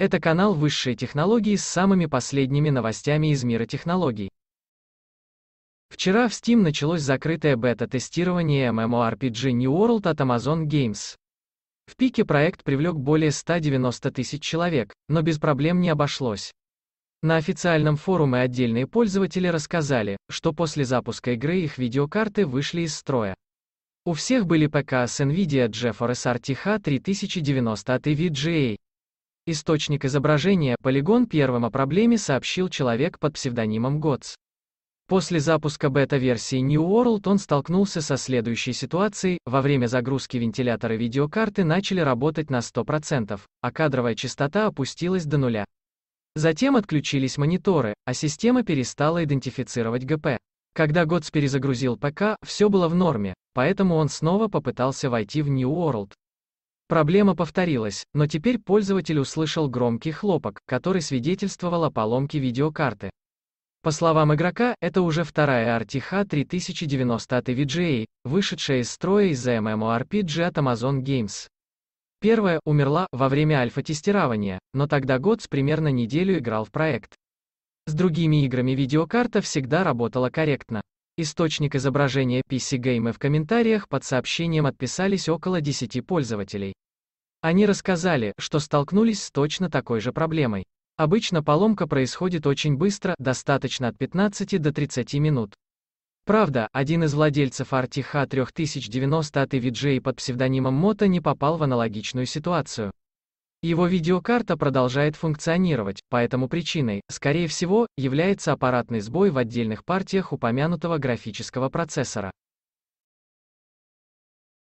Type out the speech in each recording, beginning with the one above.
Это канал высшей технологии» с самыми последними новостями из мира технологий. Вчера в Steam началось закрытое бета-тестирование MMORPG New World от Amazon Games. В пике проект привлек более 190 тысяч человек, но без проблем не обошлось. На официальном форуме отдельные пользователи рассказали, что после запуска игры их видеокарты вышли из строя. У всех были ПК с NVIDIA GeForce RTX 3090 от EVGA, Источник изображения Polygon первым о проблеме сообщил человек под псевдонимом Готс. После запуска бета-версии New World он столкнулся со следующей ситуацией, во время загрузки вентиляторы видеокарты начали работать на 100%, а кадровая частота опустилась до нуля. Затем отключились мониторы, а система перестала идентифицировать ГП. Когда Готс перезагрузил ПК, все было в норме, поэтому он снова попытался войти в New World. Проблема повторилась, но теперь пользователь услышал громкий хлопок, который свидетельствовал о поломке видеокарты. По словам игрока, это уже вторая RTH 3090 от EVGA, вышедшая из строя из-за эм эм MMORPG от Amazon Games. Первая умерла во время альфа-тестирования, но тогда Годс примерно неделю играл в проект. С другими играми видеокарта всегда работала корректно. Источник изображения PC Game в комментариях под сообщением отписались около 10 пользователей. Они рассказали, что столкнулись с точно такой же проблемой. Обычно поломка происходит очень быстро, достаточно от 15 до 30 минут. Правда, один из владельцев RTH 3090 от EVJ под псевдонимом Moto не попал в аналогичную ситуацию. Его видеокарта продолжает функционировать, поэтому причиной, скорее всего, является аппаратный сбой в отдельных партиях упомянутого графического процессора.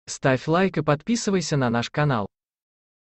Ставь лайк и подписывайся на наш канал.